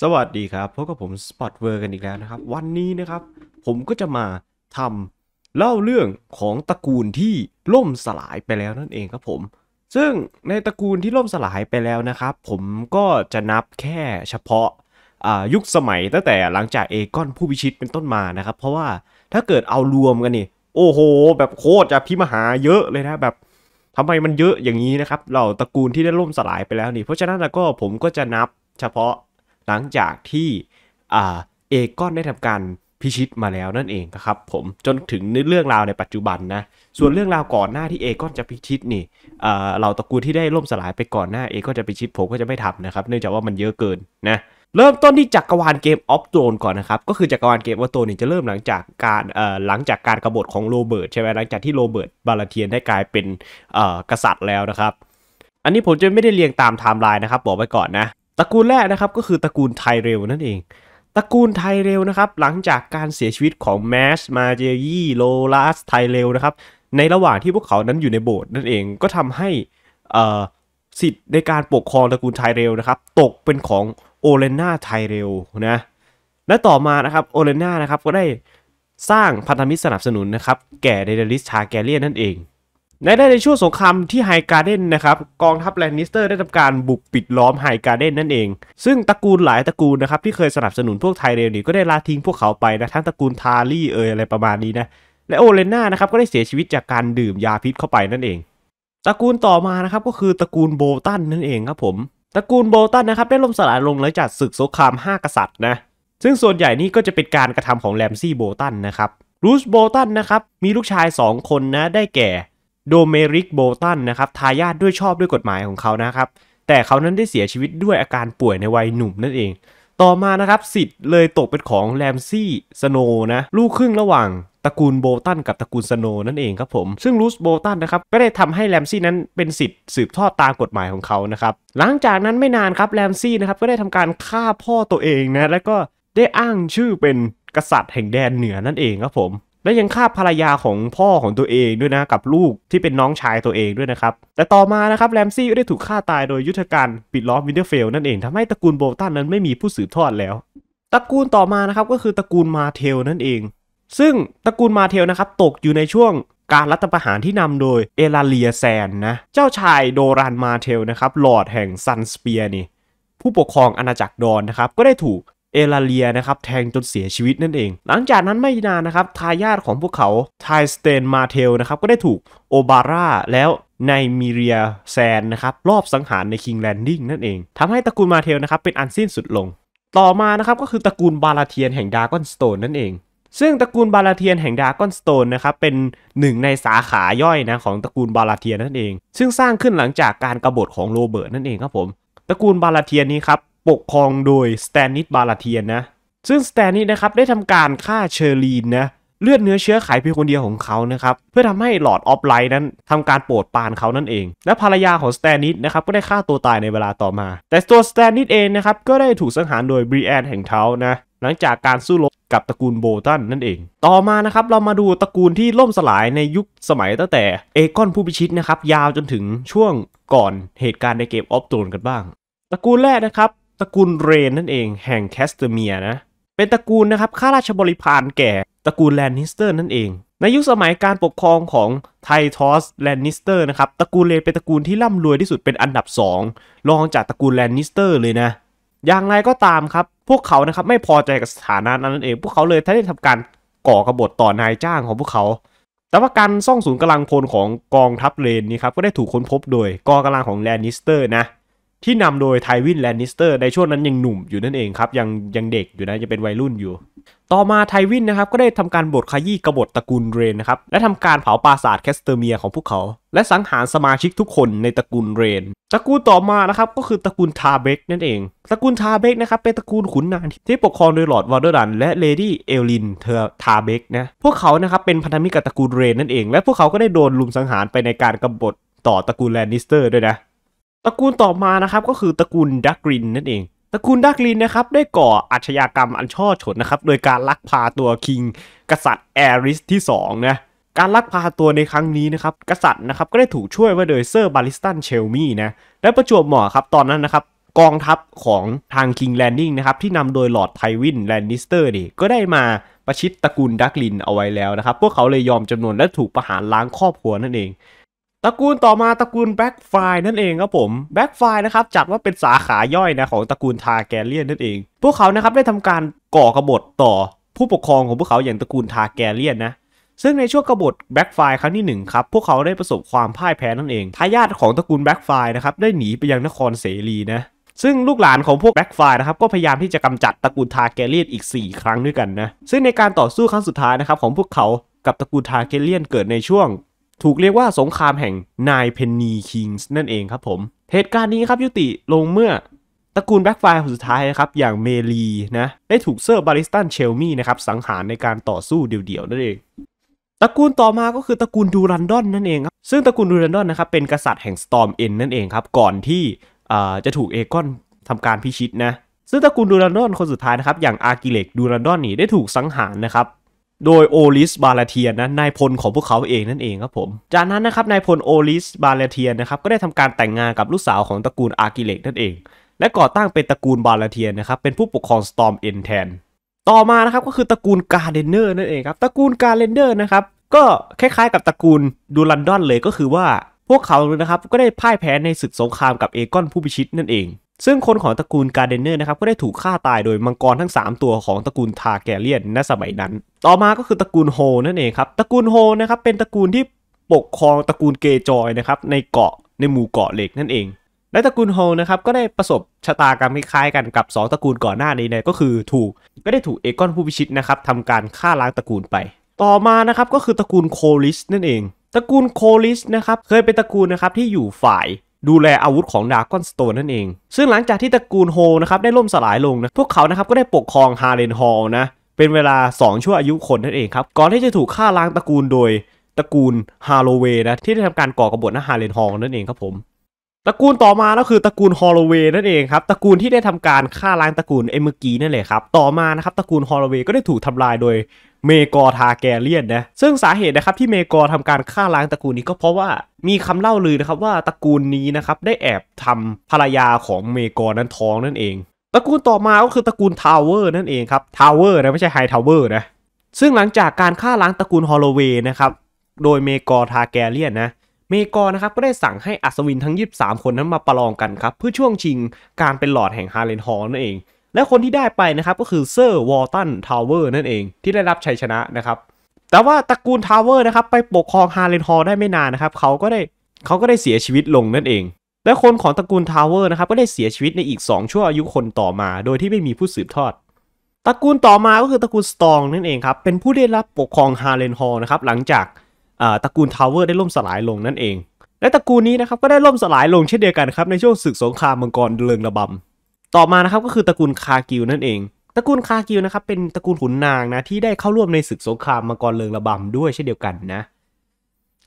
สวัสดีครับพบกับผมสปอตเวอร์กันอีกแล้วนะครับ วันนี้นะครับผมก็จะมาทำเล่าเรื่องของตระกูลที่ล่มสลายไปแล้วนั่นเองครับผมซึ่งในตระกูลที่ล่มสลายไปแล้วนะครับ ผมก็จะนับแค่เฉพาะยุคสมัยตั้งแต่หลังจากเอกอนผู้พิชิตเป็นต้นมานะครับเพราะว่าถ้าเกิดเอารวมกันนี่ โอ้โหแบบโคตรจะพิมหาเยอะเลยนะแบบทำไมมันเยอะอย่างนี้นะครับเหล่าตระกูลที่ได้ล่มสลายไปแล้วนี่เพราะฉะนั้นแล้วก็ผมก็จะนับเฉพาะหลังจากที่เอกกอนได้ทำการพิชิตมาแล้วนั่นเองครับผมจนถึงเรื่องราวในปัจจุบันนะส่วนเรื่องราวก่อนหน้าที่เอกอนจะพิชิตนี่เหล่าตระกูลที่ได้ล่มสลายไปก่อนหน้าเอก็จะพิชิตผมก็จะไม่ทำนะครับ เนื่องจากว่ามันเยอะเกินนะเริ่มต้นที่จักรวาลเกมออฟโตนก่อนนะครับก็คือจักรวาลเกมออฟโตนนี่จะเริ่มหลังจากการหลังจากการกรบฏของโรเบิร์ตใช่ไหมหลังจากที่โรเบิร์ตบาลาเทียนได้กลายเป็นกษัตริย์แล้วนะครับ อันนี้ผมจะไม่ได้เรียงตามไทม์ไลน์นะครับบอกไว้ก่อนนะตระกูลแรกนะครับก็คือตระกูลไทเรลนั่นเองตระกูลไทเรลนะครับหลังจากการเสียชีวิตของแมชมาเจยีโลลาสไทเรลนะครับในระหว่างที่พวกเขานั้นอยู่ในโบสถ์นั่นเองก็ทำให้สิทธิ์ในการปกครองตระกูลไทเรลนะครับตกเป็นของโอเลน่า ไทเรลนะและต่อมานะครับโอเลน่านะครับก็ได้สร้างพันธมิตรสนับสนุนนะครับแก่เดเดลิสชาแกเลียนนั่นเองในด้ในช่วงสงครามที่ไฮการ์เดนนะครับ กองทัพแลนนิสเตอร์ได้ทำการบุกปิดล้อมไฮการ์เดนนั่นเอง ซึ่งตระกูลหลายตระกูลนะครับที่เคยสนับสนุนพวกไทเรลนี่ก็ได้ลาทิ้งพวกเขาไปนะทั้งตระกูลทาลี่เอยอะไรประมาณนี้นะ และโอเลน่านะครับก็ได้เสียชีวิตจากการดื่มยาพิษเข้าไปนั่นเอง ตระกูลต่อมานะครับก็คือตระกูลโบตันนั่นเองครับผม ตระกูลโบตันนะครับได้ล่มสลายลงหลังจากศึกสงคราม 5 กษัตริย์นะ ซึ่งส่วนใหญ่นี่ก็จะเป็นการกระทำของแรมซี่โบตันนะครับรูสโบตันนะครับมีลูกชาย 2 คนนะได้แก่โดเมริกโบตันนะครับทายาทด้วยชอบด้วยกฎหมายของเขานะครับแต่เขานั้นได้เสียชีวิตด้วยอาการป่วยในวัยหนุ่มนั่นเอง ต่อมานะครับสิทธิ์เลยตกเป็นของแรมซี่สโนนะลูกครึ่งระหว่างตระกูลโบตัน กับตระกูลสโนนั่นเองครับผมซึ่งรูสโบตันนะครับก็ได้ทำให้แรมซี่นั้นเป็นสิทธิ์สืบทอดตามกฎหมายของเขานะครับหลังจากนั้นไม่นานครับแรมซี่นะครับก็ได้ทำการฆ่าพ่อตัวเองนะแล้วก็ได้อ้างชื่อเป็นกษัตริย์แห่งแดนเหนือนั่นเองครับผมและยังฆ่าภรรยาของพ่อของตัวเองด้วยนะ กับลูกที่เป็นน้องชายตัวเองด้วยนะครับแต่ต่อมานะครับแรมซี่ได้ถูกฆ่าตายโดยยุทธการปิดล้อมวินเทอร์เฟลนั่นเอง ทำให้ตระกูลโบลตันนั้นไม่มีผู้สืบทอดแล้ว ตระกูลต่อมานะครับก็คือตระกูลมาเทลนั่นเอง ซึ่งตระกูลมาเทลนะครับตกอยู่ในช่วงการรัฐประหารที่นำโดยเอลาเลียแซนนะเจ้าชายโดรันมาเทลนะครับหลอดแห่งซันสเปียร์นี่ผู้ปกครองอาณาจักรดอนนะครับก็ได้ถูกเอลาเลียนะครับแทงจนเสียชีวิตนั่นเอง หลังจากนั้นไม่นานนะครับทายาทของพวกเขาไทสเตนมาเทลนะครับก็ได้ถูกโอบาร่าแล้วในมิเรียแซนนะครับรอบสังหารในคิงแลนดิ้งนั่นเองทำให้ตระกูลมาเทลนะครับเป็นอันสิ้นสุดลง ต่อมานะครับก็คือตระกูลบาลาเทียนแห่งดากอนสโตนนั่นเอง ซึ่งตระกูลบาลาเทียนแห่งดากอนสโตนนะครับเป็นหนึ่งในสาขาย่อยนะของตระกูลบาลาเทียนนั่นเอง ซึ่งสร้างขึ้นหลังจากการกรบฏของโรเบิร์ตนั่นเองครับผมตระกูลบาลาเทียนนี้ครับปกครองโดยสแตนนิสบาลาเทียนนะ ซึ่งสแตนนิสนะครับ ได้ทำการฆ่าเชอร์ลีนนะ เลือดเนื้อเชื้อไขเพียงคนเดียวของเขานะครับ เพื่อทำให้หลอดออฟไลน์นั้น ทำการโปรดปานเขานั่นเอง และภรรยาของสแตนนิสนะครับ ก็ได้ฆ่าตัวตายในเวลาต่อมา แต่ตัวสแตนนิสเองนะครับ ก็ได้ถูกสังหารโดยบรีแอนแห่งเท้านะ หลังจากการสู้รบกับตระกูลโบตันนั่นเอง ต่อมานะครับเรามาดูตระกูลที่ล่มสลายในยุคสมัยตั้งแต่เอกอนผู้พิชิตนะครับยาวจนถึงช่วงก่อนเหตุการณ์ในเกมออฟโูนกันบ้างตระกูลแรกนะครับตระกูลเรนนั่นเองแห่งแคสเตเมียนะ เป็นตระกูลนะครับข้าราชบริพารแก่ตระกูลแลนนิสเตอร์นั่นเอง ในยุคสมัยการปกครองของไททอสแลนนิสเตอร์นะครับตระกูลเรนเป็นตระกูลที่ร่ำรวยที่สุดเป็นอันดับ 2 รองจากตระกูลแลนนิสเตอร์เลยนะ อย่างไรก็ตามครับ พวกเขานะครับไม่พอใจกับสถานะนั้นเอง พวกเขาเลยได้ทำการก่อกรบฏต่อนายจ้างของพวกเขาแต่ว่าการซ่องสูนกำลังพลของกองทัพเรนนี่ครับก็ได้ถูกค้นพบโดยกองกำลังของแลนนิสเตอร์นะที่นำโดยไทวินแลนนิสเตอร์ในช่วงนั้นยังหนุ่มอยู่นั่นเองครับ ยังยังเด็กอยู่นะยังเป็นวัยรุ่นอยู่ ต่อมาไทวินนะครับก็ได้ทำการบดขยี้กบฏตระกูลเรนนะครับและทำการเผาปราสาทแคสเตอร์เมียของพวกเขา และสังหารสมาชิกทุกคนในตระกูลเรนตระกูลต่อมานะครับก็คือตระกูลทาเบกนั่นเองตระกูลทาเบกนะครับเป็นตระกูลขุนนางที่ปกครองโดยลอร์ดวอลเดอร์ดันและเลดี้เอลินเธอทาเบกนะพวกเขานะครับเป็นพันธมิตรกับตระกูลเรนนั่นเองและพวกเขาก็ได้โดนลุมสังหารไปในการกบฏต่อตระกูลแลนนิสเตอร์ด้วยนะตระกูลต่อมานะครับก็คือตระกูลดักรินนั่นเองตระกูลดักรินนะครับได้ก่ออาชญากรรมอันช่อฉนนะครับโดยการลักพาตัวคิง กษัตริย์แอริสที่2นะการลักพาตัวในครั้งนี้นะครับกษัตริย์นะครับก็ได้ถูกช่วยไว้โดยเซอร์บาริสตันเชลมีนะและประจวบเหมาะครับตอนนั้นนะครับกองทัพของทางคิงแลนดิ้งนะครับที่นำโดยลอร์ดไทวินแลนนิสเตอร์นี่ก็ได้มาประชิดตระกูลดักลินเอาไว้แล้วนะครับพวกเขาเลยยอมจำนวนและถูกประหารล้างครอบครัวนั่นเองตระกูลต่อมาตระกูลแบ็กไฟนั่นเองครับผมแบ็กไฟนะครับจัดว่าเป็นสาขาย่อยนะของตระกูลทาแกเลียนนั่นเอง พวกเขานะครับได้ทำการก่อกบฏต่อผู้ปกครองของพวกเขาอย่างตระกูลทาแกเลียนนะซึ่งในช่วงกบฏแบ็กไฟครั้งที่1ครับพวกเขาได้ประสบความพ่ายแพ้นั่นเองทายาทของตระกูลแบ็กไฟนะครับได้หนีไปยังนครเสรีนะซึ่งลูกหลานของพวกแบ็กไฟนะครับก็พยายามที่จะกำจัดตระกูลทาแกเลียนอีก 4 ครั้งด้วยกันนะซึ่งในการต่อสู้ครั้งสุดท้ายนะครับของพวกเขากับตระกูลทาเกเลียนเกิดในช่วงถูกเรียกว่าสงครามแห่งนายเพนนีคิงส์นั่นเองครับผม เหตุการณ์นี้ครับ ยุติลงเมื่อตระกูลแบ็กไฟล์คนสุดท้ายนะครับ อย่างเมลีนะได้ถูกเซอร์บาริสตันเชลมี่นะครับ สังหารในการต่อสู้เดี่ยวๆ นั่นเอง ตระกูลต่อมาก็คือตระกูลดูรันดอนนั่นเองครับซึ่งตระกูลดูรันดอนนะครับเป็นกษัตริย์แห่งสตอมเอ็นนั่นเองครับ ก่อนที่จะถูกเอกอนทำการพิชิตนะซึ่งตระกูลดูรันดอนคนสุดท้ายนะครับอย่างอากิเลกดูรันดอนนี่ได้ถูกสังหารนะครับโดยโอลิสบาลาเทียนนะนายพลของพวกเขาเองนั่นเองครับผมจากนั้นนะครับนายพลโอลิสบาลาเทียนนะครับก็ได้ทำการแต่งงานกับลูกสาวของตระกูลอากิเลกนั่นเอง และก่อตั้งเป็นตระกูลบาลาเทียนนะครับเป็นผู้ปกครองสตอร์มเอ็นแทนต่อมานะครับก็คือตระกูลกาเดนเนอร์นั่นเองครับตระกูลกาเดนเนอร์นะครับก็คล้ายๆกับตระกูลดูลันดอนเลยก็คือว่าพวกเขานะครับก็ได้พ่ายแพ้ในศึกสงครามกับเอกอนผู้พิชิตนั่นเองซึ่งคนของตระกูลการเดนเนอร์นะครับก็ได้ถูกฆ่าตายโดยมังกรทั้ง 3 ตัวของตระกูลทาแกเลียนในสมัยนั้น ต่อมาก็คือตระกูลโฮนั่นเองครับตระกูลโฮนะครับเป็นตระกูลที่ปกครองตระกูลเกจอยนะครับในเกาะในหมู่เกาะเหล็กนั่นเอง และตระกูลโฮนะครับก็ได้ประสบชะตากรรมคล้ายๆกันกับ 2ตระกูลก่อนหน้านี้เนี่ยก็คือถูกก็ได้ถูกเอกอนผู้พิชิตนะครับทำการฆ่าล้างตระกูลไป ต่อมานะครับก็คือตระกูลโคลิสนั่นเองตระกูลโคลิสนะครับเคยเป็นตระกูลนะครับที่อยู่ฝ่ายดูแลอาวุธของดากอนสโตนนั่นเอง ซึ่งหลังจากที่ตระกูลโฮนะครับได้ล่มสลายลงนะพวกเขานะครับก็ได้ปกครองฮาเลนฮอลนะเป็นเวลา 2 ชั่วอายุคนนั่นเองครับก่อนที่จะถูกฆ่าล้างตระกูลโดย ตระกูลฮาโลเวย์นะที่ได้ทำการก่อกบฏะฮาเลนฮอลนั่นเองครับผมตระกูลต่อมาก็คือตระกูลฮอลโลเวย์นั่นเองครับตระกูลที่ได้ทำการฆ่าล้างตระกูลเอเมอร์กีนั่นแหละครับต่อมานะครับตระกูลฮอลโลเวย์ก็ได้ถูกทำลายโดยเมกอทาแกเลียนนะซึ่งสาเหตุนะครับที่เมกอทำการฆ่าล้างตระกูลนี้ก็เพราะว่ามีคำเล่าลือนะครับว่าตระกูลนี้นะครับได้แอบทำภรรยาของเมกอนั้นท้องนั่นเอง ตระกูลต่อมา ก็คือตระกูลทาวเวอร์นั่นเองครับทาวเวอร์นะไม่ใช่ไฮทาวเวอร์นะซึ่งหลังจากการฆ่าล้างตระกูลฮอลโลเวย์นะครับโดยเมกอทาแกเลียนนะเมกอนะครับก็ได้สั่งให้อัศวินทั้ง 23 คนนั้นมาประลองกันครับเพื่อช่วงชิงการเป็นหลอดแห่งฮาเลนฮอลนั่นเองและคนที่ได้ไปนะครับก็คือเซอร์วอลตันทาวเวอร์นั่นเองที่ได้รับชัยชนะนะครับแต่ว่าตระกูลทาวเวอร์นะครับไปปกครองฮาร์เลนฮอลได้ไม่นานนะครับเขาก็ได้เขาก็ได้เสียชีวิตลงนั่นเองและคนของตระกูลทาวเวอร์นะครับก็ได้เสียชีวิตในอีก 2 ชั่วอายุคนต่อมาโดยที่ไม่มีผู้สืบทอดตระกูลต่อมาก็คือตระกูลสตองนั่นเองครับเป็นผู้ได้รับปกครองฮาร์เลนฮอลนะครับหลังจากตระกูลทาวเวอร์ได้ล่มสลายลงนั่นเองและตระกูลนี้นะครับก็ได้ล่มสลายลงเช่นเดียวกันครับในช่วงศึกสงครามมังกรเลิงระบำต่อมานะครับก็คือตระกูลคากิวนั่นเอง ตระกูลคากิวนะครับเป็นตระกูลขุนนางนะที่ได้เข้าร่วมในศึกสงครามมังกรเลิงระบำด้วยเช่นเดียวกันนะ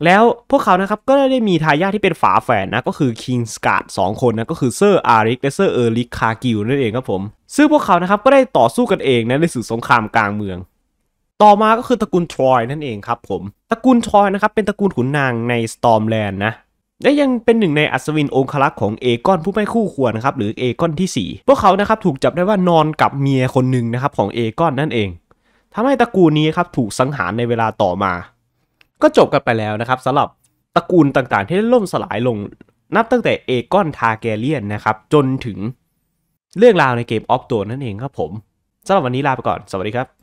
แล้วพวกเขานะครับก็ได้มีทายาทที่เป็นฝาแฝดนะก็คือคิงสกาดสองคนนะก็คือเซอร์อาริกและเซอร์เออริกคากิวนั่นเองครับผมซึ่งพวกเขานะครับก็ได้ต่อสู้กันเองนะในศึกสงครามกลางเมือง ต่อมาก็คือตระกูลทรอยนั่นเองครับผม ตระกูลทรอยนะครับเป็นตระกูลขุนนางในสตอมแลนด์นะและยังเป็นหนึ่งในอัศวินองครักษ์ของเอกอนผู้ไม่คู่ควรนะครับ หรือเอกอนที่4 พวกเขานะครับถูกจับได้ว่านอนกับเมียคนหนึ่งนะครับของเอกอนนั่นเองทำให้ตระกูลนี้ครับถูกสังหารในเวลาต่อมา ก็จบกันไปแล้วนะครับสำหรับตระกูลต่างๆ ที่ได้ล่มสลายลง นับตั้งแต่เอกอนทาแกเลียนนะครับ จนถึงเรื่องราวในเกมออฟตัวนั่นเองครับผมสำหรับวันนี้ลาไปก่อนสวัสดีครับ